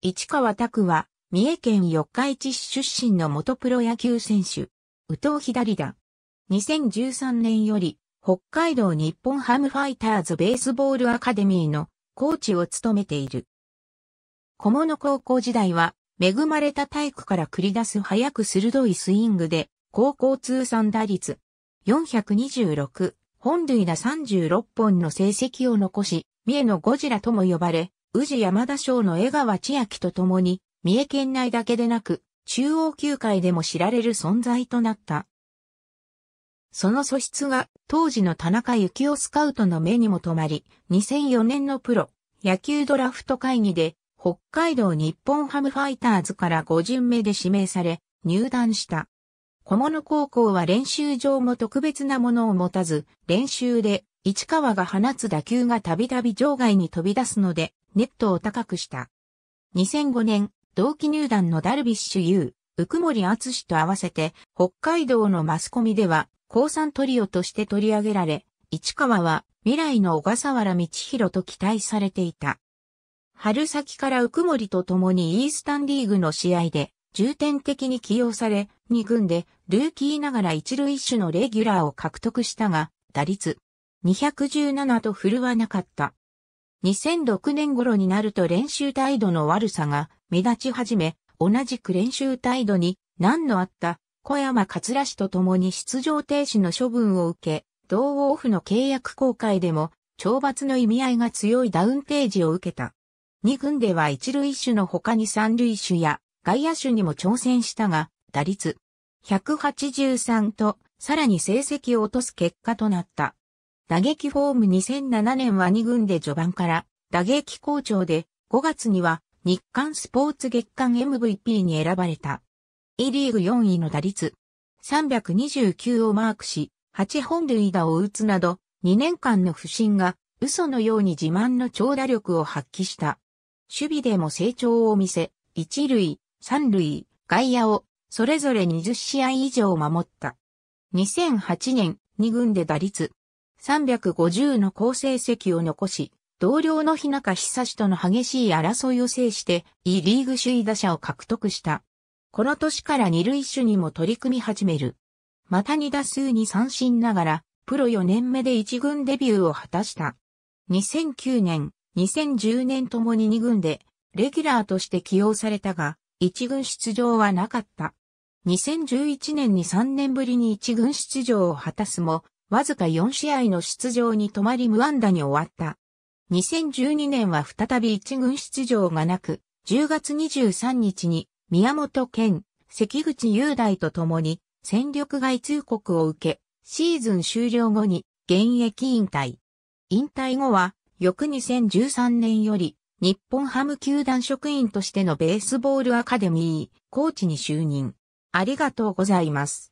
市川拓は、三重県四日市市出身の元プロ野球選手、宇藤左だ。2013年より、北海道日本ハムファイターズベースボールアカデミーのコーチを務めている。小物高校時代は、恵まれた体育から繰り出す速く鋭いスイングで、高校通算打率426、本塁打36本の成績を残し、三重のゴジラとも呼ばれ、宇治山田省の江川千秋と共に、三重県内だけでなく、中央球界でも知られる存在となった。その素質が当時の田中幸雄スカウトの目にも留まり、2004年のプロ野球ドラフト会議で北海道日本ハムファイターズから5巡目で指名され入団した。小物高校は練習場も特別なものを持たず、練習で市川が放つ打球がたびたび場外に飛び出すので、ネットを高くした。2005年、同期入団のダルビッシュ有、福森厚氏と合わせて、北海道のマスコミでは、高三トリオとして取り上げられ、市川は未来の小笠原道弘と期待されていた。春先から浮森と共にイースタンリーグの試合で重点的に起用され、2軍でルーキーながら一塁手のレギュラーを獲得したが、打率217と振るわなかった。2006年頃になると練習態度の悪さが目立ち始め、同じく練習態度に何のあった小山桂氏と共に出場停止の処分を受け、同オフの契約公開でも懲罰の意味合いが強いダウンテージを受けた。2軍では一塁手の他に三塁手や外野手にも挑戦したが、打率183とさらに成績を落とす結果となった。打撃フォーム2007年は2軍で序盤から打撃好調で5月には日刊スポーツ月間 MVP に選ばれた。E リーグ4位の打率329をマークし8本塁打を打つなど2年間の不振が嘘のように自慢の長打力を発揮した。守備でも成長を見せ、一塁、三塁、外野をそれぞれ20試合以上守った。2008年、2軍で打率350の好成績を残し、同僚の日中久志との激しい争いを制して、E リーグ首位打者を獲得した。この年から二塁手にも取り組み始める。また二打数に三振ながら、プロ4年目で一軍デビューを果たした。2009年、2010年ともに二軍で、レギュラーとして起用されたが、一軍出場はなかった。2011年に3年ぶりに一軍出場を果たすも、わずか4試合の出場に止まり無安打に終わった。2012年は再び一軍出場がなく、10月23日に宮本健、関口雄大と共に戦力外通告を受け、シーズン終了後に現役引退。引退後は、翌2013年より、日本ハム球団職員としてのベースボールアカデミー、コーチに就任。ありがとうございます。